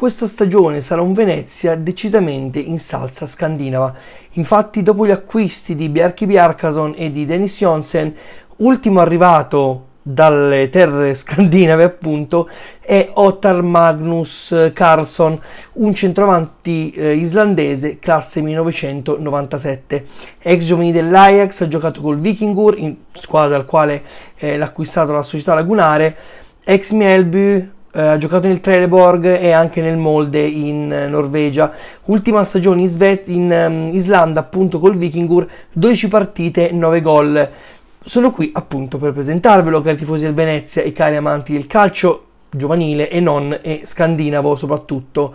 questa stagione sarà un Venezia decisamente in salsa scandinava. Infatti dopo gli acquisti di Bjarki Bjarkason e di Dennis Jonsen, ultimo arrivato dalle terre scandinave appunto è Ottar Magnus Carlson, un centravanti eh, islandese classe 1997. Ex giovani dell'Ajax, ha giocato col Vikingur, in squadra al quale eh, l'ha acquistato la società lagunare, ex Mielby, eh, ha giocato nel Trelleborg e anche nel Molde in eh, Norvegia. Ultima stagione in, Svet, in ehm, Islanda, appunto col Vikingur, 12 partite, 9 gol. Sono qui appunto per presentarvelo, cari tifosi del Venezia e cari amanti del calcio giovanile e non e scandinavo soprattutto.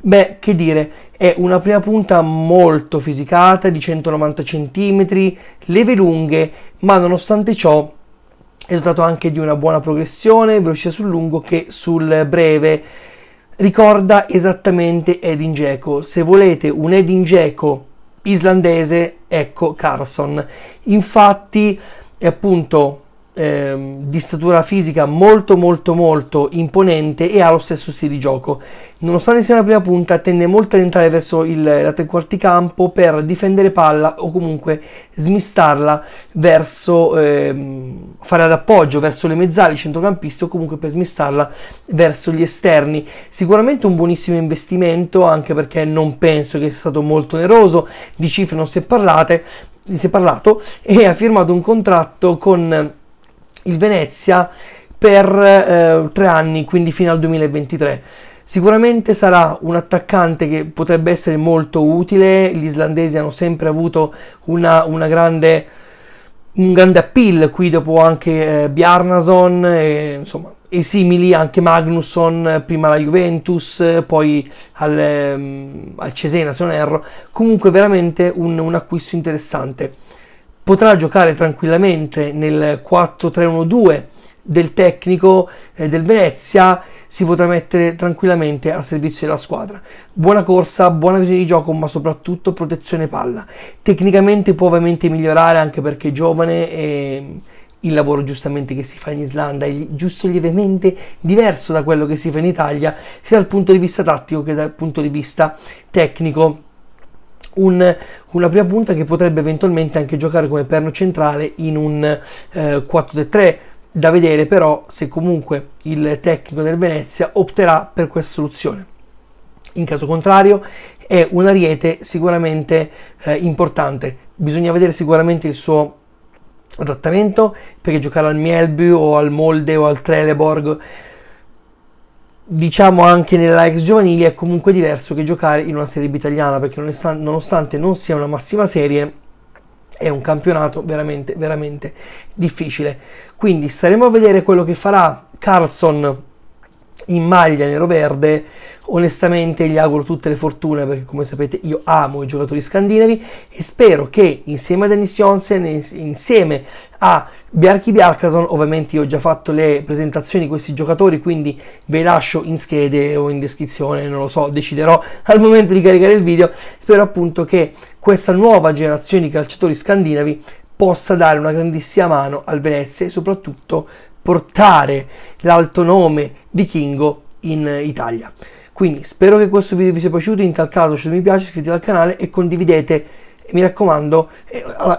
Beh, che dire, è una prima punta molto fisicata, di 190 cm, leve lunghe, ma nonostante ciò è dotato anche di una buona progressione, velocità sul lungo che sul breve. Ricorda esattamente Edin Geco. Se volete un Edin Geco islandese, ecco Carlson. Infatti, è appunto, eh, di statura fisica molto molto molto imponente e ha lo stesso stile di gioco. Nonostante sia una prima punta, tende molto ad entrare verso il, la tre quarti campo per difendere palla o comunque smistarla verso eh, fare ad appoggio verso le mezzali centrocampisti o comunque per smistarla verso gli esterni. Sicuramente un buonissimo investimento, anche perché non penso che sia stato molto oneroso, di cifre non si è, parlate, si è parlato e ha firmato un contratto con il Venezia per eh, tre anni, quindi fino al 2023. Sicuramente sarà un attaccante che potrebbe essere molto utile, gli islandesi hanno sempre avuto una, una grande, un grande appeal qui dopo anche eh, Bjarnason e, insomma, e simili, anche Magnusson, eh, prima la Juventus, poi al, ehm, al Cesena se non erro, comunque veramente un, un acquisto interessante potrà giocare tranquillamente nel 4-3-1-2 del tecnico eh, del Venezia, si potrà mettere tranquillamente a servizio della squadra. Buona corsa, buona visione di gioco, ma soprattutto protezione palla. Tecnicamente può ovviamente migliorare anche perché è giovane e mm, il lavoro giustamente che si fa in Islanda è giusto lievemente diverso da quello che si fa in Italia, sia dal punto di vista tattico che dal punto di vista tecnico un, una prima punta che potrebbe eventualmente anche giocare come perno centrale in un eh, 4-3 da vedere però se comunque il tecnico del Venezia opterà per questa soluzione in caso contrario è un ariete sicuramente eh, importante bisogna vedere sicuramente il suo adattamento perché giocare al Mielby o al Molde o al Treleborg diciamo anche nella ex giovanili è comunque diverso che giocare in una Serie B italiana perché nonostante non sia una massima serie è un campionato veramente veramente difficile quindi staremo a vedere quello che farà Carlson in maglia nero-verde. Onestamente gli auguro tutte le fortune perché come sapete io amo i giocatori scandinavi e spero che insieme a Dennis Jonsen, insieme a Bjarki Bjarkason, ovviamente io ho già fatto le presentazioni di questi giocatori quindi ve lascio in schede o in descrizione, non lo so, deciderò al momento di caricare il video, spero appunto che questa nuova generazione di calciatori scandinavi possa dare una grandissima mano al Venezia e soprattutto portare l'alto nome di Kingo in Italia. Quindi spero che questo video vi sia piaciuto, in tal caso lasciate mi piace, iscrivetevi al canale e condividete mi raccomando,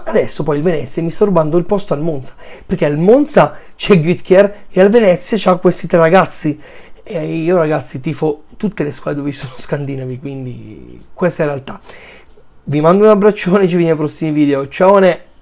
adesso poi il Venezia mi sta rubando il posto al Monza, perché al Monza c'è Gutkier e al Venezia c'ha questi tre ragazzi. E io ragazzi tifo tutte le squadre dove sono scandinavi, quindi questa è la realtà. Vi mando un abbraccione, ci vediamo ai prossimi video. Ciao!